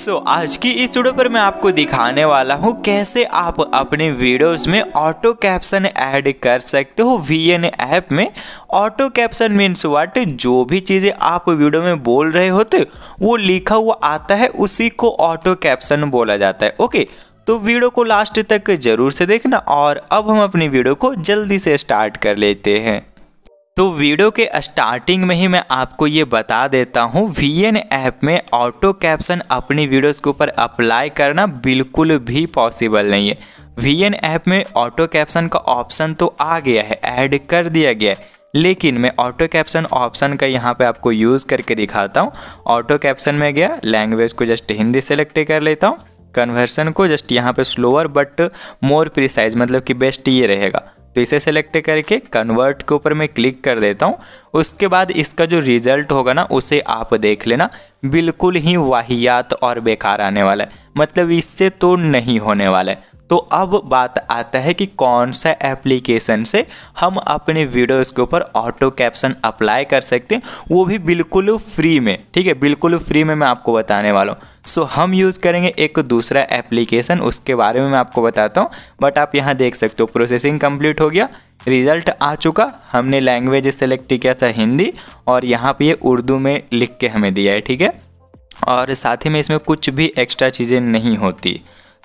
सो so, आज की इस वीडियो पर मैं आपको दिखाने वाला हूँ कैसे आप अपने वीडियोस में ऑटो कैप्शन ऐड कर सकते हो वी एन ऐप में ऑटो कैप्शन मीन्स वाट जो भी चीज़ें आप वीडियो में बोल रहे होते वो लिखा हुआ आता है उसी को ऑटो कैप्शन बोला जाता है ओके तो वीडियो को लास्ट तक जरूर से देखना और अब हम अपनी वीडियो को जल्दी से स्टार्ट कर लेते हैं तो वीडियो के स्टार्टिंग में ही मैं आपको ये बता देता हूँ वी ऐप में ऑटो कैप्शन अपनी वीडियोस के ऊपर अप्लाई करना बिल्कुल भी पॉसिबल नहीं है वी ऐप में ऑटो कैप्शन का ऑप्शन तो आ गया है ऐड कर दिया गया है लेकिन मैं ऑटो कैप्शन ऑप्शन का यहाँ पे आपको यूज़ करके दिखाता हूँ ऑटो कैप्शन में गया लैंग्वेज को जस्ट हिंदी सेलेक्ट कर लेता हूँ कन्वर्सन को जस्ट यहाँ पे स्लोअर बट मोर प्रिसाइज मतलब कि बेस्ट ये रहेगा तो इसे सेलेक्ट करके कन्वर्ट के ऊपर मैं क्लिक कर देता हूँ उसके बाद इसका जो रिज़ल्ट होगा ना उसे आप देख लेना बिल्कुल ही वाहियात और बेकार आने वाला है मतलब इससे तो नहीं होने वाला है तो अब बात आता है कि कौन सा एप्लीकेशन से हम अपने वीडियोस के ऊपर ऑटो कैप्शन अप्लाई कर सकते हैं वो भी बिल्कुल फ्री में ठीक है बिल्कुल फ्री में मैं आपको बताने वाला हूँ सो so, हम यूज़ करेंगे एक दूसरा एप्लीकेशन उसके बारे में मैं आपको बताता हूँ बट आप यहाँ देख सकते हो प्रोसेसिंग कंप्लीट हो गया रिज़ल्ट आ चुका हमने लैंग्वेज सेलेक्ट किया था हिंदी और यहाँ पे ये उर्दू में लिख के हमें दिया है ठीक है और साथ ही में इसमें कुछ भी एक्स्ट्रा चीज़ें नहीं होती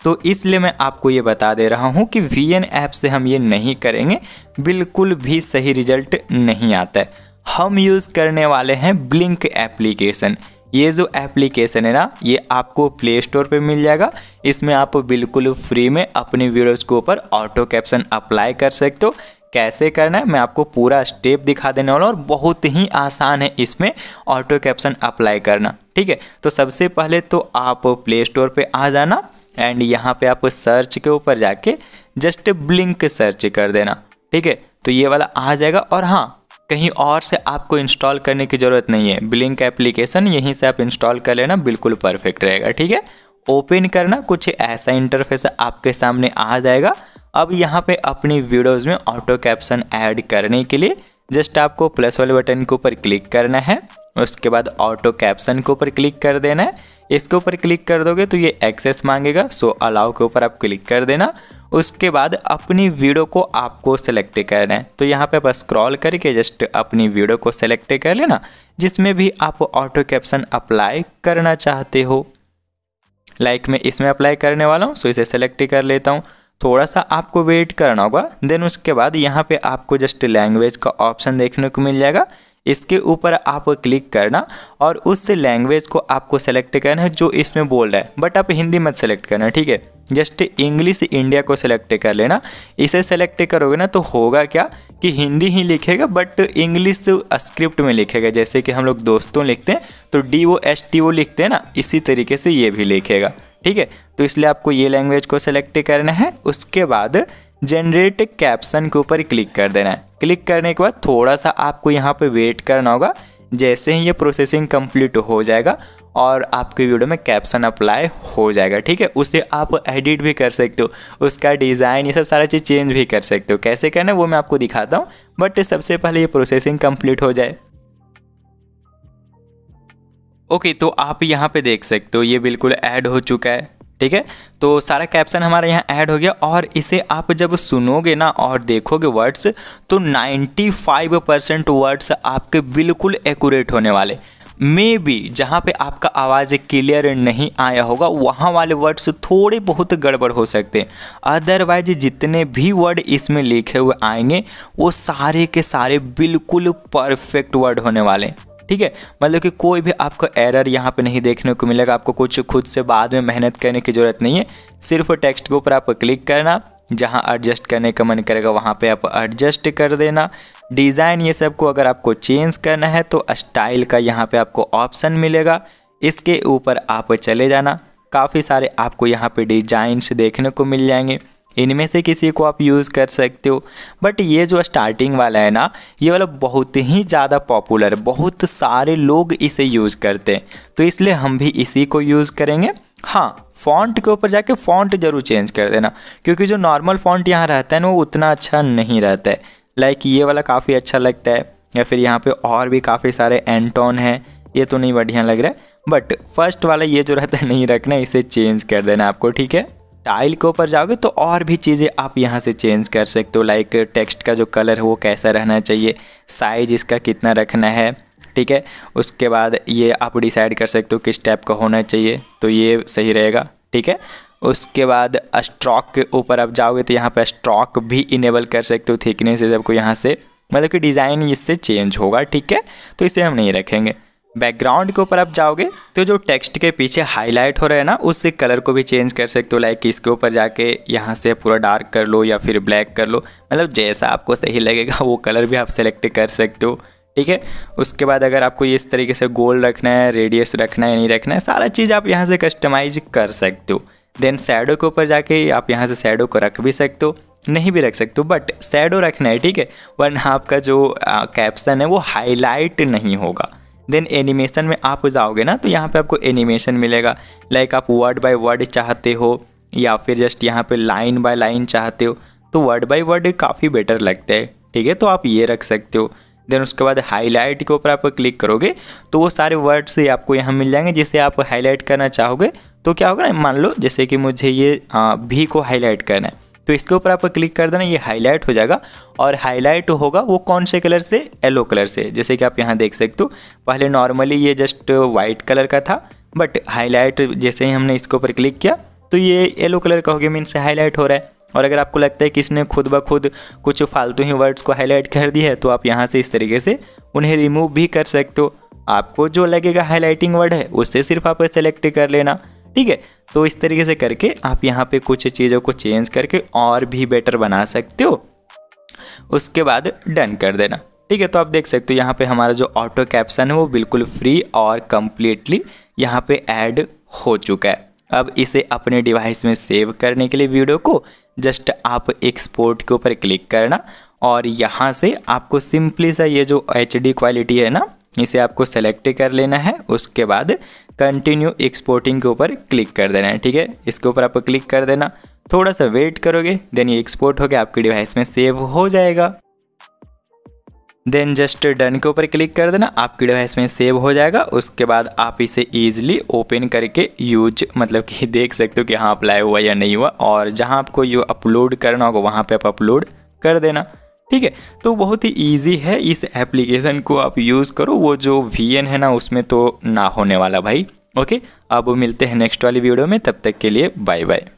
तो इसलिए मैं आपको ये बता दे रहा हूँ कि वी एन ऐप से हम ये नहीं करेंगे बिल्कुल भी सही रिजल्ट नहीं आता है हम यूज़ करने वाले हैं ब्लिंक एप्लीकेशन ये जो एप्लीकेशन है ना ये आपको प्ले स्टोर पर मिल जाएगा इसमें आप बिल्कुल फ्री में अपनी वीडियोज़ के ऊपर ऑटो कैप्शन अप्लाई कर सकते हो कैसे करना है मैं आपको पूरा स्टेप दिखा देने वाला और बहुत ही आसान है इसमें ऑटो कैप्शन अप्लाई करना ठीक है तो सबसे पहले तो आप प्ले स्टोर पर आ जाना एंड यहाँ पे आपको सर्च के ऊपर जाके जस्ट ब्लिंक सर्च कर देना ठीक है तो ये वाला आ जाएगा और हाँ कहीं और से आपको इंस्टॉल करने की ज़रूरत नहीं है ब्लिंक एप्लीकेशन यहीं से आप इंस्टॉल कर लेना बिल्कुल परफेक्ट रहेगा ठीक है ओपन करना कुछ ऐसा इंटरफेस आपके सामने आ जाएगा अब यहाँ पे अपनी वीडियोस में ऑटो कैप्शन ऐड करने के लिए जस्ट आपको प्लस वाले बटन के ऊपर क्लिक करना है उसके बाद ऑटो कैप्शन के ऊपर क्लिक कर देना है इसके ऊपर क्लिक कर दोगे तो ये एक्सेस मांगेगा सो अलाउ के ऊपर आप क्लिक कर देना उसके बाद अपनी वीडियो को आपको सेलेक्ट करना है तो यहाँ पे आप स्क्रॉल करके जस्ट अपनी वीडियो को सेलेक्ट कर लेना जिसमें भी आप ऑटो कैप्शन अप्लाई करना चाहते हो लाइक like मैं इसमें अप्लाई करने वाला हूँ सो इसे सेलेक्ट कर लेता हूँ थोड़ा सा आपको वेट करना होगा देन उसके बाद यहाँ पे आपको जस्ट लैंग्वेज का ऑप्शन देखने को मिल जाएगा इसके ऊपर आप क्लिक करना और उस लैंग्वेज को आपको सेलेक्ट करना है जो इसमें बोल रहा है बट आप हिंदी मत सेलेक्ट करना ठीक है जस्ट इंग्लिश इंडिया को सेलेक्ट कर लेना इसे सेलेक्ट करोगे ना तो होगा क्या कि हिंदी ही लिखेगा बट इंग्लिश स्क्रिप्ट में लिखेगा जैसे कि हम लोग दोस्तों लिखते हैं तो D O S T O लिखते हैं ना इसी तरीके से ये भी लिखेगा ठीक है तो इसलिए आपको ये लैंग्वेज को सेलेक्ट करना है उसके बाद जनरेट कैप्शन के ऊपर क्लिक कर देना है क्लिक करने के बाद थोड़ा सा आपको यहाँ पे वेट करना होगा जैसे ही ये प्रोसेसिंग कंप्लीट हो जाएगा और आपके वीडियो में कैप्शन अप्लाई हो जाएगा ठीक है उसे आप एडिट भी कर सकते हो उसका डिज़ाइन ये सब सारा चीज़ चेंज भी कर सकते हो कैसे करना है वो मैं आपको दिखाता हूँ बट सबसे पहले ये प्रोसेसिंग कंप्लीट हो जाए ओके तो आप यहाँ पे देख सकते हो ये बिल्कुल ऐड हो चुका है ठीक है तो सारा कैप्शन हमारे यहाँ ऐड हो गया और इसे आप जब सुनोगे ना और देखोगे वर्ड्स तो 95 परसेंट वर्ड्स आपके बिल्कुल एक्यूरेट होने वाले मे बी जहाँ पे आपका आवाज़ क्लियर नहीं आया होगा वहाँ वाले वर्ड्स थोड़े बहुत गड़बड़ हो सकते हैं अदरवाइज जितने भी वर्ड इसमें लिखे हुए आएंगे वो सारे के सारे बिल्कुल परफेक्ट वर्ड होने वाले हैं ठीक है मतलब कि कोई भी आपको एरर यहाँ पे नहीं देखने को मिलेगा आपको कुछ खुद से बाद में मेहनत करने की ज़रूरत नहीं है सिर्फ टेक्स्ट के ऊपर आपको क्लिक करना जहाँ एडजस्ट करने का मन करेगा वहाँ पे आप एडजस्ट कर देना डिज़ाइन ये सब को अगर आपको चेंज करना है तो स्टाइल का यहाँ पे आपको ऑप्शन मिलेगा इसके ऊपर आप चले जाना काफ़ी सारे आपको यहाँ पे डिजाइन देखने को मिल जाएंगे इनमें से किसी को आप यूज़ कर सकते हो बट ये जो स्टार्टिंग वाला है ना ये वाला बहुत ही ज़्यादा पॉपुलर बहुत सारे लोग इसे यूज़ करते हैं तो इसलिए हम भी इसी को यूज़ करेंगे हाँ फॉन्ट के ऊपर जाके फॉन्ट ज़रूर चेंज कर देना क्योंकि जो नॉर्मल फॉन्ट यहाँ रहता है ना वो उतना अच्छा नहीं रहता है लाइक ये वाला काफ़ी अच्छा लगता है या फिर यहाँ पे और भी काफ़ी सारे एंटोन हैं ये तो नहीं बढ़िया लग रहा है बट फर्स्ट वाला ये जो रहता है नहीं रखना इसे चेंज कर देना आपको ठीक है टाइल के ऊपर जाओगे तो और भी चीज़ें आप यहाँ से चेंज कर सकते हो लाइक टेक्स्ट का जो कलर है वो कैसा रहना चाहिए साइज इसका कितना रखना है ठीक है उसके बाद ये आप डिसाइड कर सकते हो किस टाइप का होना चाहिए तो ये सही रहेगा ठीक है उसके बाद स्ट्रॉक के ऊपर आप जाओगे तो यहाँ पर स्ट्रॉक भी इनेबल कर सकते हो थिकनेस सबको यहाँ से मतलब कि डिज़ाइन इससे चेंज होगा ठीक है तो इसे हम नहीं रखेंगे बैकग्राउंड के ऊपर आप जाओगे तो जो टेक्स्ट के पीछे हाईलाइट हो रहे हैं ना उस कलर को भी चेंज कर सकते हो लाइक इसके ऊपर जाके यहाँ से पूरा डार्क कर लो या फिर ब्लैक कर लो मतलब जैसा आपको सही लगेगा वो कलर भी आप सेलेक्ट कर सकते हो ठीक है उसके बाद अगर आपको इस तरीके से गोल रखना है रेडियस रखना है नहीं रखना है सारा चीज़ आप यहाँ से कस्टमाइज कर सकते हो देन सैडो के ऊपर जाके आप यहाँ से सैडो को रख भी सकते हो नहीं भी रख सकते हो बट सैडो रखना है ठीक है वरना आपका जो कैप्सन है वो हाईलाइट नहीं होगा देन एनिमेशन में आप जाओगे ना तो यहाँ पे आपको एनिमेशन मिलेगा लाइक आप वर्ड बाय वर्ड चाहते हो या फिर जस्ट यहाँ पे लाइन बाय लाइन चाहते हो तो वर्ड बाय वर्ड काफ़ी बेटर लगता है ठीक है तो आप ये रख सकते हो देन उसके बाद हाईलाइट के ऊपर आप क्लिक करोगे तो वो सारे वर्ड्स आपको यहाँ मिल जाएंगे जिसे आप हाईलाइट करना चाहोगे तो क्या होगा मान लो जैसे कि मुझे ये भी को हाईलाइट करना है तो इसके ऊपर आपको क्लिक कर देना ये हाईलाइट हो जाएगा और हाईलाइट होगा वो कौन से कलर से येलो कलर से जैसे कि आप यहाँ देख सकते हो पहले नॉर्मली ये जस्ट वाइट कलर का था बट हाईलाइट जैसे ही हमने इसके ऊपर क्लिक किया तो ये येलो कलर का हो गया मीन्स हाईलाइट हो रहा है और अगर आपको लगता है कि इसने खुद ब खुद कुछ फालतू ही वर्ड्स को हाईलाइट कर दिया है तो आप यहाँ से इस तरीके से उन्हें रिमूव भी कर सकते हो आपको जो लगेगा हाईलाइटिंग वर्ड है उससे सिर्फ आप सेलेक्ट कर लेना ठीक है तो इस तरीके से करके आप यहाँ पे कुछ चीज़ों को चेंज करके और भी बेटर बना सकते हो उसके बाद डन कर देना ठीक है तो आप देख सकते हो यहाँ पे हमारा जो ऑटो कैप्शन है वो बिल्कुल फ्री और कम्प्लीटली यहाँ पे ऐड हो चुका है अब इसे अपने डिवाइस में सेव करने के लिए वीडियो को जस्ट आप एक्सपोर्ट के ऊपर क्लिक करना और यहाँ से आपको सिंपली सा ये जो एच क्वालिटी है ना इसे आपको सेलेक्ट कर लेना है उसके बाद कंटिन्यू एक्सपोर्टिंग के ऊपर क्लिक कर देना है ठीक है इसके ऊपर आपको क्लिक कर देना थोड़ा सा वेट करोगे देन ये एक्सपोर्ट होकर आपके डिवाइस में सेव हो जाएगा देन जस्ट डन के ऊपर क्लिक कर देना आपकी डिवाइस में सेव हो जाएगा उसके बाद आप इसे ईजिली ओपन करके यूज मतलब कि देख सकते हो कि हाँ अप्लाई हुआ या नहीं हुआ और जहाँ आपको ये अपलोड करना होगा वहाँ पे आप अपलोड कर देना ठीक है तो बहुत ही इजी है इस एप्लीकेशन को आप यूज़ करो वो जो वी है ना उसमें तो ना होने वाला भाई ओके अब मिलते हैं नेक्स्ट वाली वीडियो में तब तक के लिए बाय बाय